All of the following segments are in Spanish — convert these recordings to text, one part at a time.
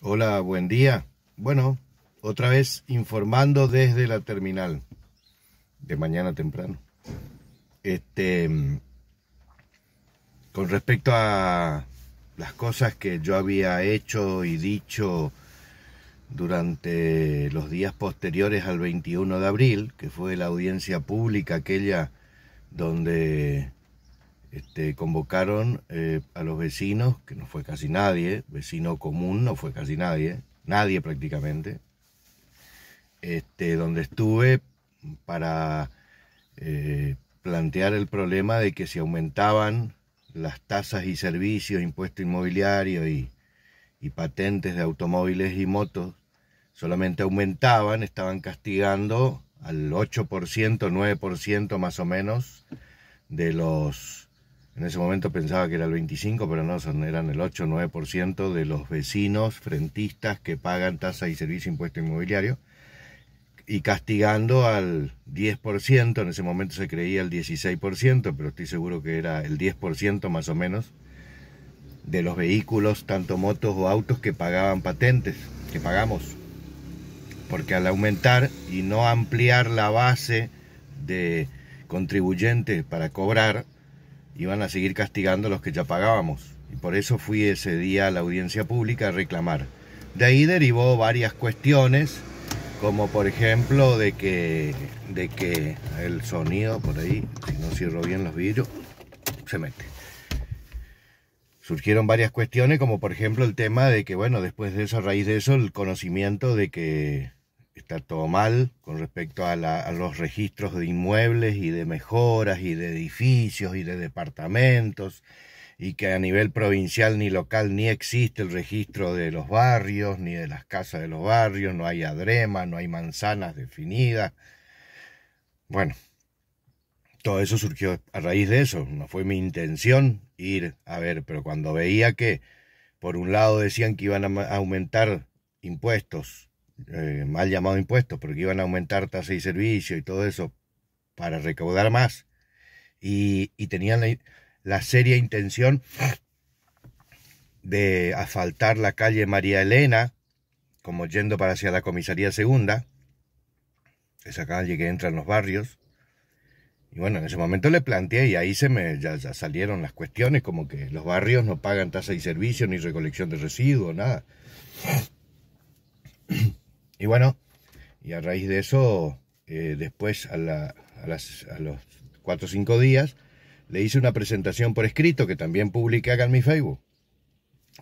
Hola, buen día. Bueno, otra vez informando desde la terminal de mañana temprano. Este, mm, con respecto a las cosas que yo había hecho y dicho durante los días posteriores al 21 de abril, que fue la audiencia pública aquella donde este, convocaron eh, a los vecinos, que no fue casi nadie, vecino común no fue casi nadie, nadie prácticamente, este, donde estuve para eh, plantear el problema de que si aumentaban las tasas y servicios, impuesto inmobiliario y, y patentes de automóviles y motos, solamente aumentaban, estaban castigando al 8%, 9% más o menos de los en ese momento pensaba que era el 25, pero no, eran el 8 o 9% de los vecinos frentistas que pagan tasa y servicio impuesto inmobiliario y castigando al 10%, en ese momento se creía el 16%, pero estoy seguro que era el 10% más o menos, de los vehículos, tanto motos o autos que pagaban patentes, que pagamos. Porque al aumentar y no ampliar la base de contribuyentes para cobrar, iban a seguir castigando los que ya pagábamos. Y por eso fui ese día a la audiencia pública a reclamar. De ahí derivó varias cuestiones, como por ejemplo de que, de que el sonido por ahí, si no cierro bien los vidrios, se mete. Surgieron varias cuestiones, como por ejemplo el tema de que, bueno, después de eso, a raíz de eso, el conocimiento de que está todo mal con respecto a, los registros de inmuebles y de mejoras y de edificios y de departamentos y que a nivel provincial ni local ni existe el registro de los barrios ni de las casas de los barrios, no hay adrema, no hay manzanas definidas. Bueno, todo eso surgió a raíz de eso, no fue mi intención ir a ver, pero cuando veía que por un lado decían que iban a aumentar impuestos eh, mal llamado impuesto porque iban a aumentar tasa y servicio y todo eso para recaudar más. Y, tenían la, seria intención de asfaltar la calle María Elena, como yendo para hacia la comisaría segunda, esa calle que entra en los barrios. Y bueno, en ese momento le planteé y ahí se me ya, ya salieron las cuestiones, como que los barrios no pagan tasa y servicio ni recolección de residuos, nada. Y bueno, y a raíz de eso, eh, después a, los cuatro o cinco días, le hice una presentación por escrito que también publiqué acá en mi Facebook.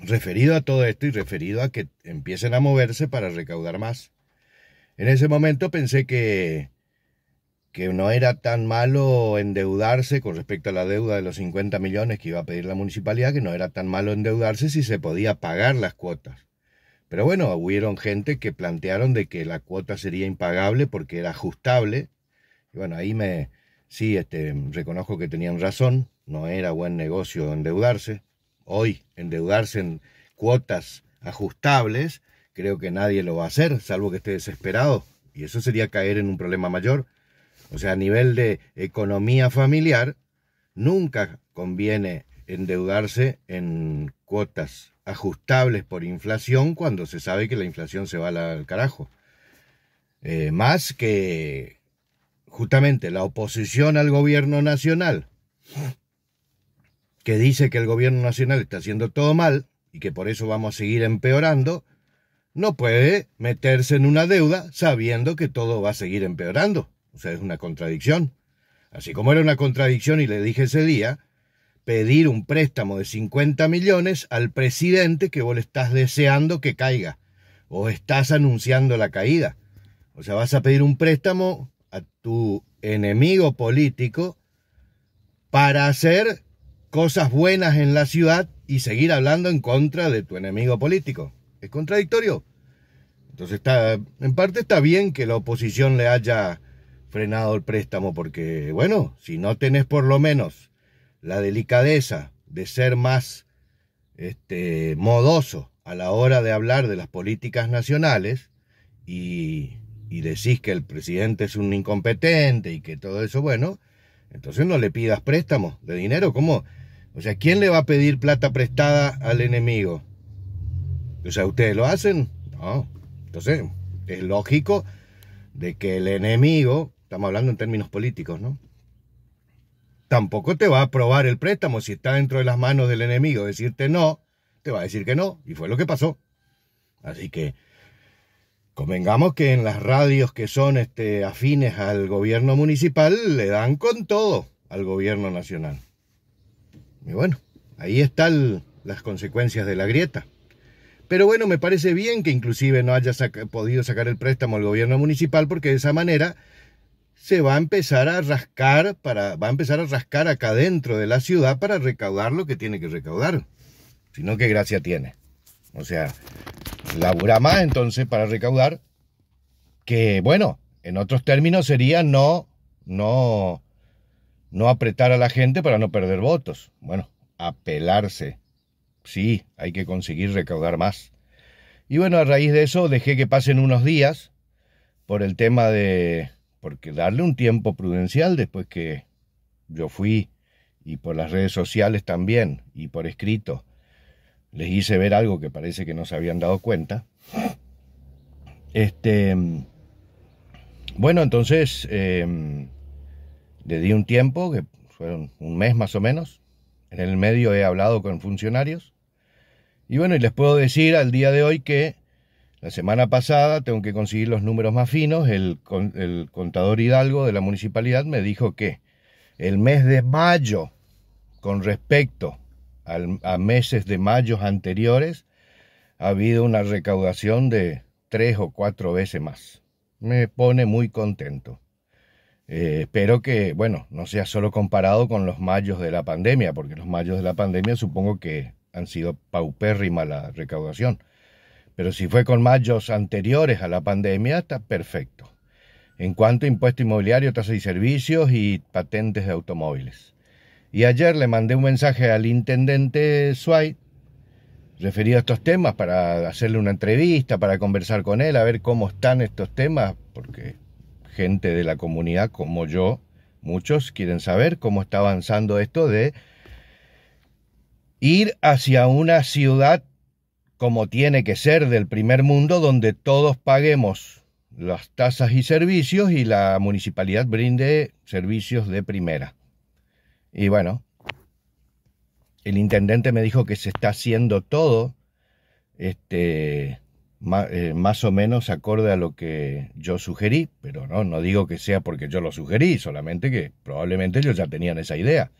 Referido a todo esto y referido a que empiecen a moverse para recaudar más. En ese momento pensé que, que no era tan malo endeudarse con respecto a la deuda de los 50 millones que iba a pedir la municipalidad, que no era tan malo endeudarse si se podía pagar las cuotas. Pero bueno, hubieron gente que plantearon de que la cuota sería impagable porque era ajustable. Y bueno, ahí me sí, este, reconozco que tenían razón, no era buen negocio endeudarse. Hoy, endeudarse en cuotas ajustables, creo que nadie lo va a hacer, salvo que esté desesperado. Y eso sería caer en un problema mayor. O sea, a nivel de economía familiar, nunca conviene endeudarse en cuotas ajustables por inflación cuando se sabe que la inflación se va al carajo. Eh, más que justamente la oposición al gobierno nacional, que dice que el gobierno nacional está haciendo todo mal y que por eso vamos a seguir empeorando, no puede meterse en una deuda sabiendo que todo va a seguir empeorando. O sea, es una contradicción. Así como era una contradicción y le dije ese día, pedir un préstamo de 50 millones al presidente que vos le estás deseando que caiga o estás anunciando la caída. O sea, vas a pedir un préstamo a tu enemigo político para hacer cosas buenas en la ciudad y seguir hablando en contra de tu enemigo político. ¿Es contradictorio? Entonces está, en parte está bien que la oposición le haya frenado el préstamo porque, bueno, si no tenés por lo menos la delicadeza de ser más este, modoso a la hora de hablar de las políticas nacionales y, y decís que el presidente es un incompetente y que todo eso, bueno, entonces no le pidas préstamos de dinero, ¿cómo? O sea, ¿quién le va a pedir plata prestada al enemigo? O sea, ¿ustedes lo hacen? No. Entonces, es lógico de que el enemigo, estamos hablando en términos políticos, ¿no? tampoco te va a aprobar el préstamo si está dentro de las manos del enemigo. Decirte no, te va a decir que no. Y fue lo que pasó. Así que convengamos que en las radios que son este, afines al gobierno municipal le dan con todo al gobierno nacional. Y bueno, ahí están las consecuencias de la grieta. Pero bueno, me parece bien que inclusive no haya podido sacar el préstamo al gobierno municipal porque de esa manera se va a empezar a rascar para va a empezar a rascar acá dentro de la ciudad para recaudar lo que tiene que recaudar. Sino qué gracia tiene. O sea, labura más entonces para recaudar que bueno, en otros términos sería no no no apretar a la gente para no perder votos. Bueno, apelarse. Sí, hay que conseguir recaudar más. Y bueno, a raíz de eso dejé que pasen unos días por el tema de porque darle un tiempo prudencial después que yo fui y por las redes sociales también y por escrito les hice ver algo que parece que no se habían dado cuenta. Este, bueno, entonces em, le di un tiempo, que fueron un mes más o menos. En el medio he hablado con funcionarios. Y bueno, y les puedo decir al día de hoy que la semana pasada tengo que conseguir los números más finos. El, el contador Hidalgo de la municipalidad me dijo que el mes de mayo, con respecto a meses de mayo anteriores, ha habido una recaudación de tres o cuatro veces más. Me pone muy contento. Eh, espero que, bueno, no sea solo comparado con los mayos de la pandemia, porque los mayos de la pandemia supongo que han sido paupérrima la recaudación. Pero si fue con mayos anteriores a la pandemia, está perfecto. En cuanto a impuesto inmobiliario, tasas y servicios y patentes de automóviles. Y ayer le mandé un mensaje al intendente Swite referido a estos temas para hacerle una entrevista, para conversar con él, a ver cómo están estos temas, porque gente de la comunidad como yo, muchos quieren saber cómo está avanzando esto de ir hacia una ciudad como tiene que ser del primer mundo, donde todos paguemos las tasas y servicios y la municipalidad brinde servicios de primera. Y bueno, el intendente me dijo que se está haciendo todo, este, eh, más, o menos acorde a lo que yo sugerí, pero no, no digo que sea porque yo lo sugerí, solamente que probablemente ellos ya tenían esa idea.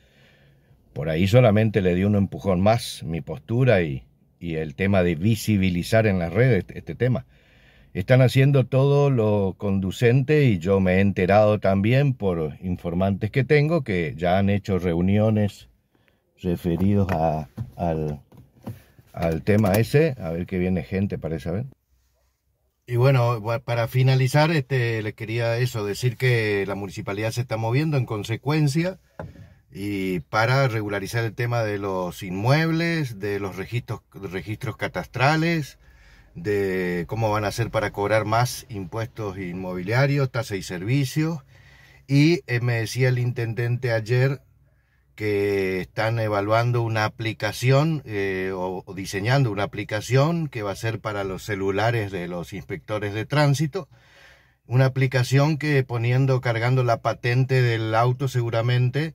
Por ahí solamente le di un empujón más mi postura y, y el tema de visibilizar en las redes este, este tema. Están haciendo todo lo conducente y yo me he enterado también por informantes que tengo que ya han hecho reuniones referidos a, al, al tema ese. A ver qué viene gente, para saber Y bueno, para finalizar, este, les quería eso, decir que la municipalidad se está moviendo en consecuencia y para regularizar el tema de los inmuebles, de los registros, registros catastrales, de cómo van a hacer para cobrar más impuestos inmobiliarios, tasas y servicios. Y eh, me decía el intendente ayer que están evaluando una aplicación eh, o diseñando una aplicación que va a ser para los celulares de los inspectores de tránsito una aplicación que poniendo, cargando la patente del auto seguramente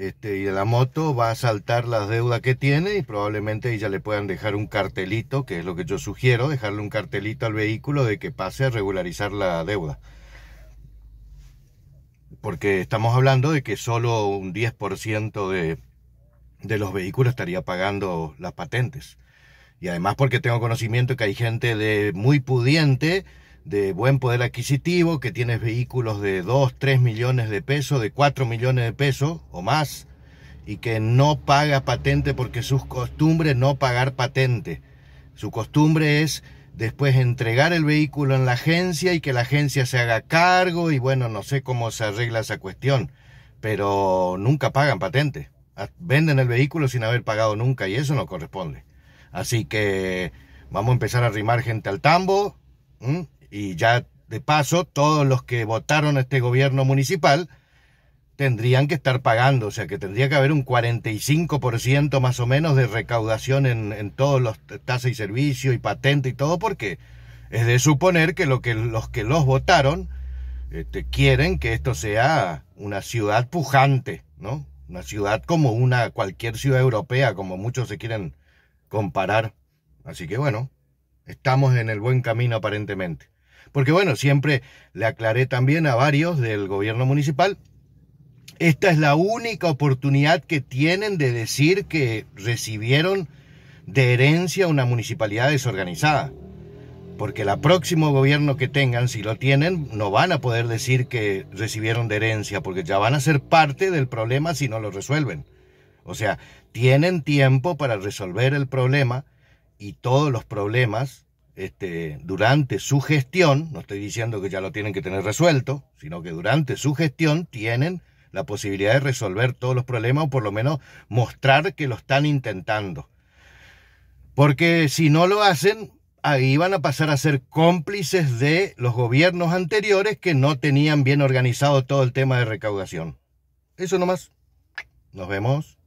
este, y la moto va a saltar las deudas que tiene y probablemente ella le puedan dejar un cartelito, que es lo que yo sugiero, dejarle un cartelito al vehículo de que pase a regularizar la deuda. Porque estamos hablando de que solo un 10% de, de los vehículos estaría pagando las patentes. Y además porque tengo conocimiento que hay gente de muy pudiente de buen poder adquisitivo, que tienes vehículos de 2, 3 millones de pesos, de 4 millones de pesos o más, y que no paga patente porque sus costumbres no pagar patente. Su costumbre es después entregar el vehículo en la agencia y que la agencia se haga cargo y bueno, no sé cómo se arregla esa cuestión, pero nunca pagan patente. Ah, venden el vehículo sin haber pagado nunca y eso no corresponde. Así que vamos a empezar a rimar gente al tambo. Y ya de paso, todos los que votaron a este gobierno municipal tendrían que estar pagando, o sea que tendría que haber un 45% más o menos de recaudación en, todos los tasas y servicios y patente y todo, porque es de suponer que, lo que los que los votaron este, quieren que esto sea una ciudad pujante, ¿no? Una ciudad como una cualquier ciudad europea, como muchos se quieren comparar. Así que bueno, estamos en el buen camino aparentemente. Porque bueno, siempre le aclaré también a varios del gobierno municipal, esta es la única oportunidad que tienen de decir que recibieron de herencia una municipalidad desorganizada. Porque el próximo gobierno que tengan, si lo tienen, no van a poder decir que recibieron de herencia, porque ya van a ser parte del problema si no lo resuelven. O sea, tienen tiempo para resolver el problema y todos los problemas este, durante su gestión, no estoy diciendo que ya lo tienen que tener resuelto, sino que durante su gestión tienen la posibilidad de resolver todos los problemas o por lo menos mostrar que lo están intentando. Porque si no lo hacen, ahí van a pasar a ser cómplices de los gobiernos anteriores que no tenían bien organizado todo el tema de recaudación. Eso nomás. Nos vemos.